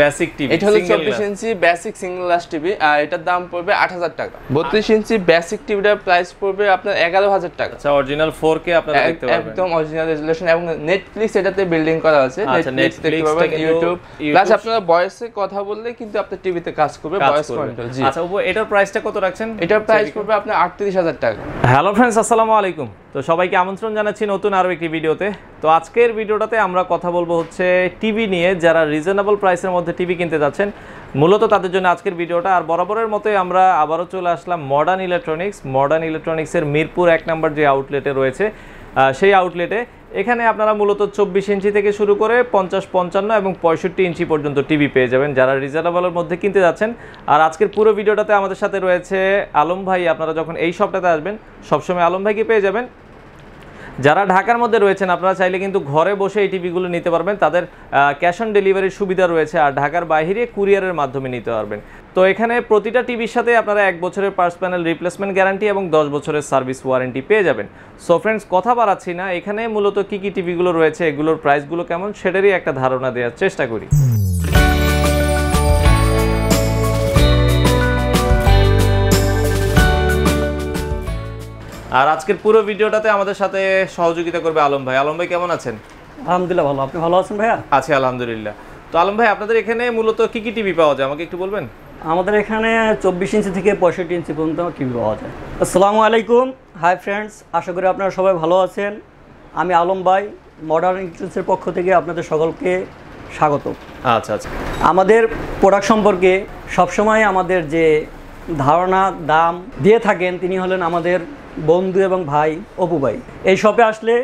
Basic TV এটা হলো 24 inch basic single glass TV আর এটার দাম পড়বে 8000 টাকা 32 ইঞ্চি বেসিক টিভিটার প্রাইস পড়বে আপনার 11000 টাকা আচ্ছা অরিজিনাল 4K আপনারা দেখতে পাবেন একদম অরিজিনাল রেজোলিউশন এবং নেটফ্লিক্স এটাতে বিল্ডিং করা আছে নেটফ্লিক্স আচ্ছা, দেখতে ইউটিউব প্লাস আপনারা ভয়েসে কথা বললে কিন্তু আপনার টিভিতে কাজ করবে ভয়েস কন্ট্রোল জি আচ্ছা এটার প্রাইসটা কত রাখছেন এটার প্রাইস পড়বে আপনার 38000 টাকা হ্যালো फ्रेंड्स আসসালামু আলাইকুম তো সবাইকে আমন্ত্রণ জানাচ্ছি নতুন আরও একটি ভিডিওতে তো আজকের ভিডিওটাতে আমরা কথা বলবো হচ্ছে টিভি নিয়ে যারা রিজনেবল প্রাইসের মধ্যে টিভি কিনতে যাচ্ছেন মূলত তাদের জন্য আজকের ভিডিওটা আর বরাবরের মতোই আমরা আবারও চলে আসলাম মডার্ন ইলেকট্রনিক্স মডার্ন ইলেকট্রনিক্সের মিরপুর এক নম্বর যে আউটলেটে রয়েছে সেই আউটলেটে এখানে আপনারা মূলত চব্বিশ ইঞ্চি থেকে শুরু করে পঞ্চাশ পঞ্চান্ন এবং পঁয়ষট্টি ইঞ্চি পর্যন্ত টিভি পেয়ে যাবেন যারা রিজনেবলের মধ্যে কিনতে যাচ্ছেন আর আজকের পুরো ভিডিওটাতে আমাদের সাথে রয়েছে আলম ভাই আপনারা যখন এই শপটাতে আসবেন সবসময় আলম ভাইকে পেয়ে যাবেন যারা ঢাকার মধ্যে রয়েছেন আপনারা চাইলে কিন্তু ঘরে বসে এই টিভিগুলো নিতে পারবেন তাদের ক্যাশ অন ডেলিভারির সুবিধা রয়েছে আর ঢাকার বাইরে কুরিয়ারের মাধ্যমে নিতে পারবেন তো এখানে প্রতিটা টিভির সাথে আপনারা এক বছরের পার্স প্যানেল রিপ্লেসমেন্ট গ্যারান্টি এবং দশ বছরের সার্ভিস ওয়ারেন্টি পেয়ে যাবেন সো ফ্রেন্ডস কথা বাড়াচ্ছি না এখানে মূলত কী কী টিভিগুলো রয়েছে এগুলোর প্রাইসগুলো কেমন সেটারই একটা ধারণা দেওয়ার চেষ্টা করি আর আজকের পুরো ভিডিওটাতে আমাদের সাথে সহযোগিতা করবে আলম ভাই আলম ভাই কেমন আছেন আলহামদুলিল্লাহ ভালো আপনি ভালো আছেন ভাইয়া আছি আলহামদুলিল্লাহ তো আলম ভাই আপনাদের এখানে মূলত কি কি টিভি পাওয়া যায় আমাকে একটু বলবেন আমাদের এখানে চব্বিশ ইঞ্চি থেকে পঁয়ষট্টি ইঞ্চি পর্যন্ত টিভি পাওয়া যায় আসসালামু আলাইকুম হাই ফ্রেন্ডস আশা করি আপনারা সবাই ভালো আছেন আমি আলম ভাই মডার্ন ইন্স্যুরেন্সের পক্ষ থেকে আপনাদের সকলকে স্বাগত আচ্ছা আচ্ছা আমাদের প্রোডাক্ট সম্পর্কে সবসময় আমাদের যে ধারণা দাম দিয়ে থাকেন তিনি হলেন আমাদের বন্ধু এবং ভাই অপু ভাই এই শপে আসলে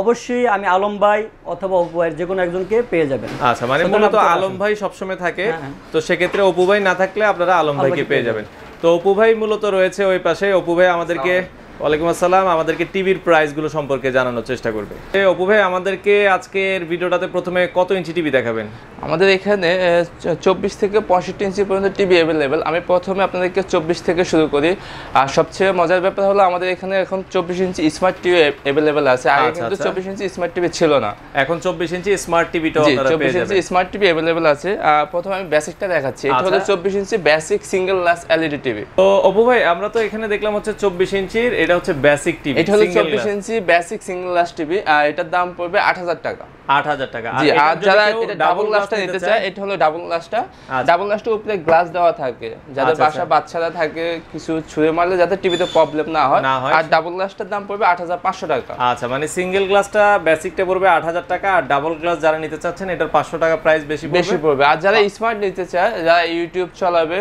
অবশ্যই আমি আলম ভাই অথবা অপু ভাইয়ের যে কোনো একজনকে পেয়ে যাবেন আচ্ছা মানে মূলত আলম ভাই সবসময় থাকে হ্যাঁ, হ্যাঁ। তো সেক্ষেত্রে অপু ভাই না থাকলে আপনারা আলম ভাইকে পেয়ে যাবেন তো অপু ভাই মূলত রয়েছে ওই পাশে অপু ভাই আমাদেরকে ওয়ালাইকুম আসসালাম আমাদেরকে টিভির প্রাইসগুলো সম্পর্কে জানানোর চেষ্টা করবে অপু ভাই আমাদেরকে আজকের ভিডিওটাতে প্রথমে কত ইঞ্চি টিভি দেখাবেন আমাদের এখানে চব্বিশ থেকে পঁয়ষট্টি ইঞ্চি পর্যন্ত টিভি অ্যাভেলেবেল আমি প্রথমে আপনাদেরকে চব্বিশ থেকে শুরু করি আর সবচেয়ে মজার ব্যাপার হলো আমাদের এখানে এখন চব্বিশ ইঞ্চি স্মার্ট টিভি অ্যাভেলেবেল আছে আগে আচ্ছা, কিন্তু আচ্ছা। চব্বিশ ইঞ্চি স্মার্ট টিভি ছিল না এখন চব্বিশ ইঞ্চি স্মার্ট টিভিটা চব্বিশ ইঞ্চি স্মার্ট টিভি অ্যাভেলেবেল আছে আর প্রথমে আমি বেসিকটা দেখাচ্ছি এটা হলো আচ্ছা। চব্বিশ inch basic single glass LED TV তো অপু ভাই আমরা তো এখানে দেখলাম হচ্ছে চব্বিশ ইঞ্চির এটা এটা হচ্ছে বেসিক টিভি এটা হলো 24 inch basic single glass TV আর এটার দাম পড়বে 8000 টাকা 8000 টাকা জি আর যারা এটা ডাবল গ্লাসটা নিতে চায় এটা হলো ডাবল গ্লাসটা ডাবল গ্লাসটা উপরে গ্লাস দেওয়া থাকে যাদের আচ্ছা, বাসা আচ্ছা। বাচ্চারা থাকে কিছু ছুঁয়ে মারলে যাতে টিভিতে প্রবলেম না হয় আর ডাবল গ্লাসটার দাম পড়বে 8500 টাকা আচ্ছা মানে সিঙ্গেল গ্লাসটা বেসিকটা পড়বে 8000 টাকা আর ডাবল গ্লাস যারা নিতে চাচ্ছেন এটার 500 টাকা প্রাইস বেশি পড়বে বেশি পড়বে আর যারা স্মার্ট নিতে চায় যারা ইউটিউব চালাবে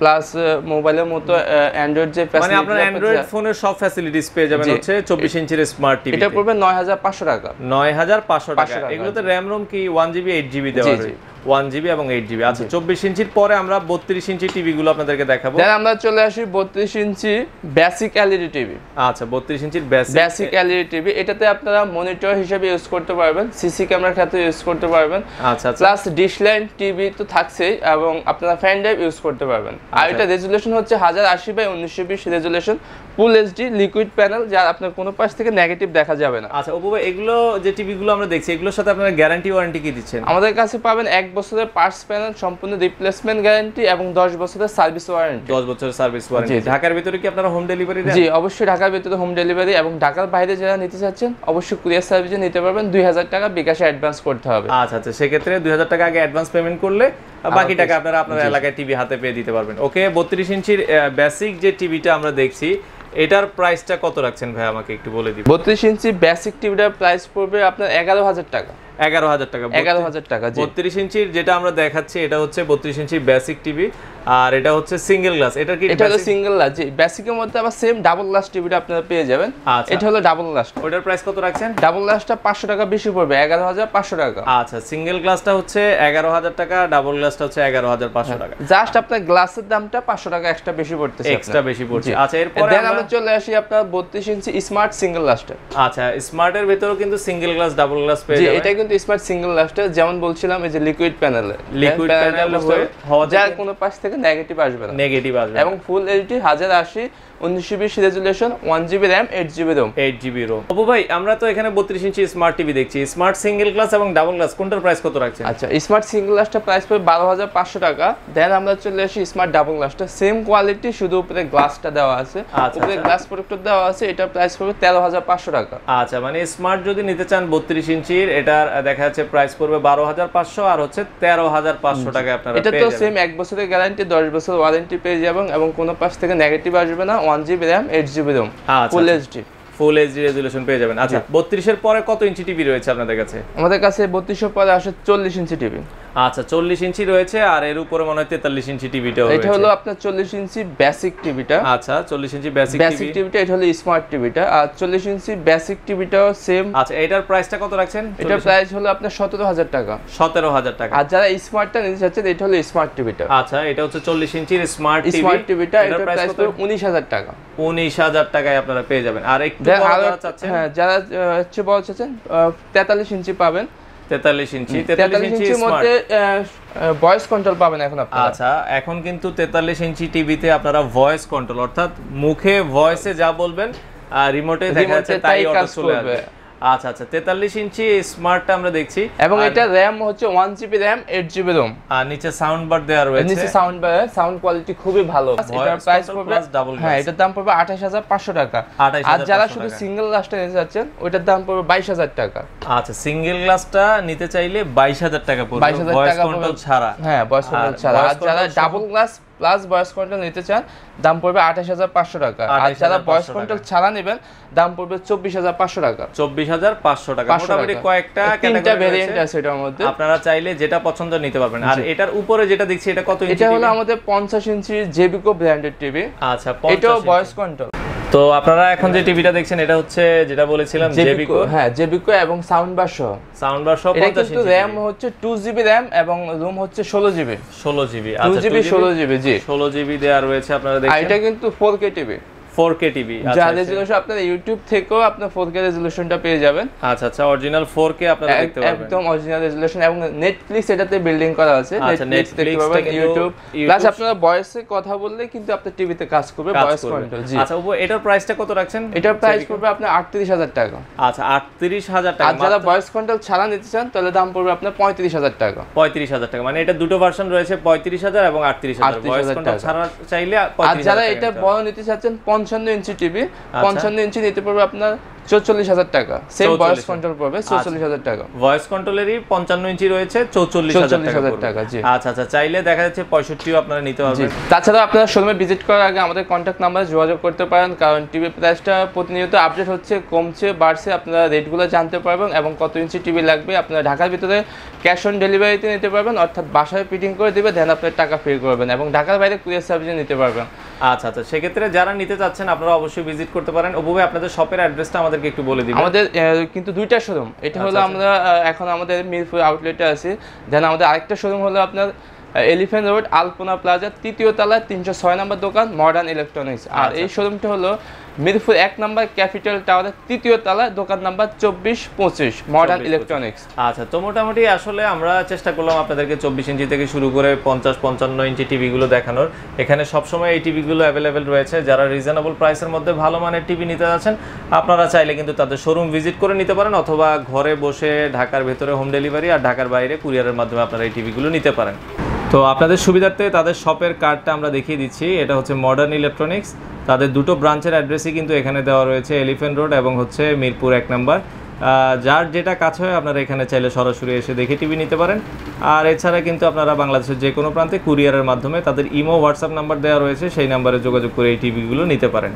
প্লাস মোবাইলের মতো অ্যান্ড্রয়েড যে মানে আপনার অ্যান্ড্রয়েড ফোনের সব ফ্যাসিলিটিস পেয়ে যাবেন হচ্ছে 24 ইঞ্চির স্মার্ট টিভি এটা পড়বে 9500 টাকা 9500 টাকা এগুলোতে র‍্যাম রম কি 1GB 8GB দেওয়া আছে ওয়ান জিবি এবং এইট জিবি আচ্ছা চব্বিশ ইঞ্চির পরে আমরা বত্রিশ ইঞ্চি টিভি গুলো আপনাদেরকে দেখাবো আমরা চলে আসি বত্রিশ ইঞ্চি বেসিক এলইডি টিভি আচ্ছা বত্রিশ ইঞ্চির বেসিক এলইডি টিভি এটাতে আপনারা মনিটর হিসেবে ইউজ করতে পারবেন সিসি ক্যামেরার ক্ষেত্রে ইউজ করতে পারবেন আচ্ছা, আচ্ছা প্লাস ডিসলাইন টিভি তো থাকছেই এবং আপনারা ফ্যান ড্রাইভ ইউজ করতে পারবেন আর আচ্ছা। এটা রেজুলেশন হচ্ছে হাজার আশি বাই উনিশশো বিশ resolution full HD liquid panel যা আপনার কোনো পাশ থেকে নেগেটিভ দেখা যাবে না আচ্ছা ওপো এগুলো যে টিভিগুলো আমরা দেখছি এগুলোর সাথে আপনারা গ্যারান্টি ওয়ারেন্টি কি দিচ্ছেন আমাদের কাছে পাবেন এক বছরের পার্টস প্যানেল সম্পূর্ণ রিপ্লেসমেন্ট গ্যারান্টি এবং 10 বছরের সার্ভিস ওয়ারেন্টি 10 বছরের সার্ভিস ওয়ারেন্টি ঢাকার ভিতরে কি আপনারা হোম ডেলিভারি দেন জি অবশ্যই ঢাকার ভিতরে হোম ডেলিভারি এবং ঢাকার বাইরে যারা নিতে চাচ্ছেন অবশ্যই কুরিয়ার সার্ভিসে নিতে পারবেন 2000 টাকা বিকাশে অ্যাডভান্স করতে হবে আচ্ছা আচ্ছা সেক্ষেত্রে 2000 টাকা আগে অ্যাডভান্স পেমেন্ট করলে বাকি টাকা আপনারা আপনার এলাকায় টিভি হাতে পেয়ে দিতে পারবেন ওকে বত্রিশ ইঞ্চির বেসিক যে টিভিটা আমরা দেখছি এটার প্রাইসটা কত রাখছেন ভাই আমাকে একটু বলে দিন বত্রিশ ইঞ্চি বেসিক টিভিটার প্রাইস পড়বে আপনার এগারো হাজার টাকা এগারো হাজার টাকা এগারো হাজার টাকা বত্রিশ ইঞ্চির যেটা আমরা দেখাচ্ছি এটা হচ্ছে বত্রিশ ইঞ্চি বেসিক টিভি আর এটা হচ্ছে সিঙ্গেল গ্লাস এটা কি এটা হলো সিঙ্গেল গ্লাস জি বেসিকের মধ্যে আবার সেম ডাবল গ্লাস টিভিটা আপনারা পেয়ে যাবেন আচ্ছা। এটা হলো ডাবল গ্লাস ওটার প্রাইস কত রাখছেন ডাবল গ্লাসটা 500 টাকা বেশি পড়বে 11500 টাকা আচ্ছা সিঙ্গেল গ্লাসটা হচ্ছে 11000 টাকা ডাবল গ্লাসটা হচ্ছে 11500 টাকা জাস্ট হ্যাঁ, আপনার গ্লাসের দামটা 500 টাকা এক্সট্রা বেশি পড়তেছে এক্সট্রা বেশি পড়ছে আচ্ছা এরপর দেন আমরা চলে আসি আপনার 32 ইঞ্চি স্মার্ট সিঙ্গেল গ্লাসটা আচ্ছা স্মার্ট এর ভিতরেও কিন্তু সিঙ্গেল গ্লাস ডাবল গ্লাস পেয়ে যাবেন এটা কিন্তু স্মার্ট সিঙ্গেল গ্লাসটা যেমন বলছিলাম এই যে লিকুইড প্যানেল লিকুইড প্যানেল হয়ে যার কোনো পাশ থেকে নেগেটিভ আসবে না নেগেটিভ আসবে এবং ফুল এইচডি হাজার আশি উনিশশো বিশ resolution one GB RAM eight GB ROM eight GB ROM Apu ভাই আমরা তো এখানে বত্রিশ ইঞ্চি স্মার্ট টিভি দেখছি স্মার্ট সিঙ্গেল ক্লাস এবং ডাবল ক্লাস কোনটার প্রাইস কত রাখছে আচ্ছা স্মার্ট সিঙ্গেল গ্লাসটা প্রাইস পড়ে বারো হাজার পাঁচশো টাকা দেন আমরা চলে আসি স্মার্ট ডাবল গ্লাসটা সেম কোয়ালিটি শুধু উপরে গ্লাসটা দেওয়া আছে আচ্ছা, আচ্ছা। উপরে গ্লাস প্রোটেক্টর দেওয়া আছে এটা প্রাইস পড়বে তেরো হাজার পাঁচশো টাকা আচ্ছা মানে স্মার্ট যদি নিতে চান বত্রিশ ইঞ্চির এটার দেখা যাচ্ছে প্রাইস পড়বে বারো হাজার পাঁচশো আর হচ্ছে তেরো হাজার পাঁচশো টাকা আপনার এটা তো সেম এক বছরের গ্যারান্টি দশ বছর ওয়ারেন্টি পেয়ে যাবেন এবং কোনো পাশ থেকে নেগেটিভ আসবে না one GB RAM eight GB RAM full HD full HD resolution পেয়ে যাবেন আচ্ছা বত্রিশের পরে কত ইঞ্চি টিভি রয়েছে আপনাদের কাছে আমাদের কাছে বত্রিশের পরে আসে চল্লিশ ইঞ্চি টিভি আচ্ছা 40 ইঞ্চি রয়েছে আর এর উপরে মনে হয় 43 ইঞ্চি টিভিটাও রয়েছে এটা হলো আপনার 40 ইঞ্চি বেসিক টিভিটা আচ্ছা 40 ইঞ্চি বেসিক টিভি বেসিক টিভিটা এটা হলো স্মার্ট টিভিটা আর 40 ইঞ্চি বেসিক টিভিটাও সেম আচ্ছা এটার প্রাইসটা কত রাখছেন এটার প্রাইস হলো আপনার 17000 টাকা 17000 টাকা আর যারা স্মার্টটা নিতে চাচ্ছেন এটা হলো স্মার্ট টিভিটা আচ্ছা এটা হচ্ছে 40 ইঞ্চির স্মার্ট টিভি স্মার্ট টিভিটা এটার প্রাইস কত 19000 টাকা 19000 টাকায় আপনারা পেয়ে যাবেন আর একটু বড় যারা চাচ্ছেন হ্যাঁ যারা হচ্ছে বড় চাচ্ছেন 43 ইঞ্চি পাবেন তেতাল্লিশ ইঞ্চি তেতাল্লিশ ইঞ্চি মধ্যে ভয়েস কন্ট্রোল পাবেন এখন আপনারা আচ্ছা এখন কিন্তু তেতাল্লিশ ইঞ্চি টিভিতে আপনারা ভয়েস কন্ট্রোল অর্থাৎ মুখে ভয়েসে যা বলবেন আর রিমোটে দেখা যাচ্ছে তাই অটো চলে আসবে আচ্ছা আচ্ছা তেতাল্লিশ ইঞ্চি স্মার্টটা আমরা দেখছি এবং এটা RAM হচ্ছে 1 জিবি RAM 8 জিবি RAM আর নিচে সাউন্ড বার দেওয়া রয়েছে নিচে সাউন্ড বার সাউন্ড কোয়ালিটি খুবই ভালো এটার প্রাইস পড়বে হ্যাঁ এটার দাম পড়বে 28500 টাকা আর যারা শুধু সিঙ্গেল গ্লাসটা নিতে চাচ্ছেন ওইটার দাম পড়বে বাইশ হাজার টাকা আচ্ছা সিঙ্গেল গ্লাসটা নিতে চাইলে বাইশ হাজার টাকা পড়বে বাইশ হাজার টাকা ছাড়া হ্যাঁ বয়স ছাড়া আর যারা double glass plus voice control নিতে চান দাম পড়বে আঠাশ হাজার পাঁচশো টাকা আর যারা বয়স কন্ট্রোল ছাড়া নেবেন দাম পড়বে চব্বিশ হাজার পাঁচশো টাকা চব্বিশ হাজার পাঁচশো টাকা মোটামুটি কয়েকটা তিনটা ভেরিয়েন্ট আছে এটার মধ্যে আপনারা চাইলে যেটা পছন্দ নিতে পারবেন আর এটার উপরে যেটা দেখছি এটা কত এটা হলো আমাদের পঞ্চাশ ইঞ্চি জেবিকো ব্র্যান্ডেড টিভি আচ্ছা এটাও বয়স কন্ট্রোল তো আপনারা এখন যে টিভিটা দেখছেন এটা হচ্ছে যেটা বলেছিলাম জেবিকো হ্যাঁ জেবিকো এবং সাউন্ড বার সহ সাউন্ড বার সহ 50 কিন্তু র‍্যাম হচ্ছে 2 জিবি র্যাম এবং রুম হচ্ছে 16 জিবি 16 জিবি আচ্ছা 2 GB 16 জি 16 জিবি দেয়া রয়েছে আপনারা দেখছেন এটা কিন্তু 4K টিভি 4K টিভি যা রেজোলিউশন আপনার ইউটিউব থেকেও আপনার 4K রেজোলিউশনটা পেয়ে যাবেন আচ্ছা আচ্ছা অরিজিনাল 4K আপনারা দেখতে পাবেন একদম অরিজিনাল রেজোলিউশন এবং নেটফ্লিক্স এটাতে বিল্ডিং করা আছে নেটফ্লিক্স আচ্ছা, দেখতে পাবেন ইউটিউব প্লাস আপনারা ভয়েসে কথা বললে কিন্তু আপনার টিভিতে কাজ করবে ভয়েস কন্ট্রোল জি আচ্ছা ওপো এটার প্রাইসটা কত রাখছেন এটার প্রাইস পড়বে আপনার 38000 টাকা আচ্ছা 38000 টাকা আর যারা ভয়েস কন্ট্রোল ছাড়া নিতে চান তাহলে দাম পড়বে আপনার 35000 টাকা 35000 টাকা মানে এটা দুটো ভার্সন রয়েছে 35000 এবং 38000 ভয়েস কন্ট্রোল ছাড়া চাইলে আর যারা এটা বড় নিতে চাচ্ছেন পঞ্চান্ন ইঞ্চি টিভি আচ্ছা। পঞ্চান্ন ইঞ্চি নিতে পারবে আপনার চৌচল্লিশ হাজার টাকা সেম ভয়েস কন্ট্রোল পড়বে চৌচল্লিশ হাজার আচ্ছা। টাকা ভয়েস কন্ট্রোলেরই পঞ্চান্ন ইঞ্চি রয়েছে চৌচল্লিশ হাজার টাকা জি আচ্ছা আচ্ছা চাইলে দেখা যাচ্ছে পঁয়ষট্টিও আপনারা নিতে পারবেন তাছাড়া আপনারা শোরুমে ভিজিট করার আগে আমাদের কন্ট্যাক্ট নাম্বারে যোগাযোগ করতে পারেন কারণ টিভি প্রাইসটা প্রতিনিয়ত আপডেট হচ্ছে কমছে বাড়ছে আপনারা রেটগুলো জানতে পারবেন এবং কত ইঞ্চি টিভি লাগবে আপনারা ঢাকার ভিতরে ক্যাশ অন ডেলিভারিতে নিতে পারবেন অর্থাৎ বাসায় ফিটিং করে দেবে দেন আপনার টাকা পে করবেন এবং ঢাকার বাইরে কুরিয়ার সার্ভিসে নিতে পারবেন আচ্ছা আচ্ছা সেক্ষেত্রে যারা নিতে চাচ্ছেন আপনারা অবশ্যই ভিজিট করতে পারেন ওভাবে আপনাদের শপের অ্যাড্রেসটা আমাদের আমাদেরকে একটু বলে দিবেন আমাদের কিন্তু দুইটা শোরুম এটা আচ্ছা, হলো আচ্ছা। আমরা এখন আমাদের মিরপুর আউটলেটে আছে দেন আমাদের আরেকটা শোরুম হলো আপনার এলিফেন্ট রোড আলপনা প্লাজা তৃতীয় তলা তিনশো ছয় নম্বর দোকান মডার্ন ইলেকট্রনিক্স আর আচ্ছা। এই শোরুমটা হলো মিরপুর এক নাম্বার ক্যাপিটাল টাওয়ারের তৃতীয় তলায় দোকান নাম্বার চব্বিশ পঁচিশ মডার্ন ইলেকট্রনিক্স আচ্ছা তো মোটামুটি আসলে আমরা চেষ্টা করলাম আপনাদেরকে চব্বিশ ইঞ্চি থেকে শুরু করে পঞ্চাশ পঞ্চান্ন ইঞ্চি টিভিগুলো দেখানোর এখানে সবসময় এই টিভিগুলো অ্যাভেলেবেল রয়েছে যারা রিজনেবল প্রাইসের মধ্যে ভালো মানের টিভি নিতে যাচ্ছেন আপনারা চাইলে কিন্তু তাদের শোরুম ভিজিট করে নিতে পারেন অথবা ঘরে বসে ঢাকার ভেতরে হোম ডেলিভারি আর ঢাকার বাইরে কুরিয়ারের মাধ্যমে আপনারা এই টিভিগুলো নিতে পারেন তো আপনাদের সুবিধার্থে তাদের শপের কার্ডটা আমরা দেখিয়ে দিচ্ছি এটা হচ্ছে মডার্ন ইলেকট্রনিক্স তাদের দুটো ব্রাঞ্চের অ্যাড্রেসই কিন্তু এখানে দেওয়া রয়েছে এলিফেন্ট রোড এবং হচ্ছে মিরপুর এক নাম্বার যার যেটা কাছে হয় আপনারা এখানে চাইলে সরাসরি এসে দেখে টিভি নিতে পারেন আর এছাড়া কিন্তু আপনারা বাংলাদেশের যে কোনো প্রান্তে কুরিয়ারের মাধ্যমে তাদের ইমো হোয়াটসঅ্যাপ নাম্বার দেওয়া রয়েছে সেই নাম্বারে যোগাযোগ করে এই টিভিগুলো নিতে পারেন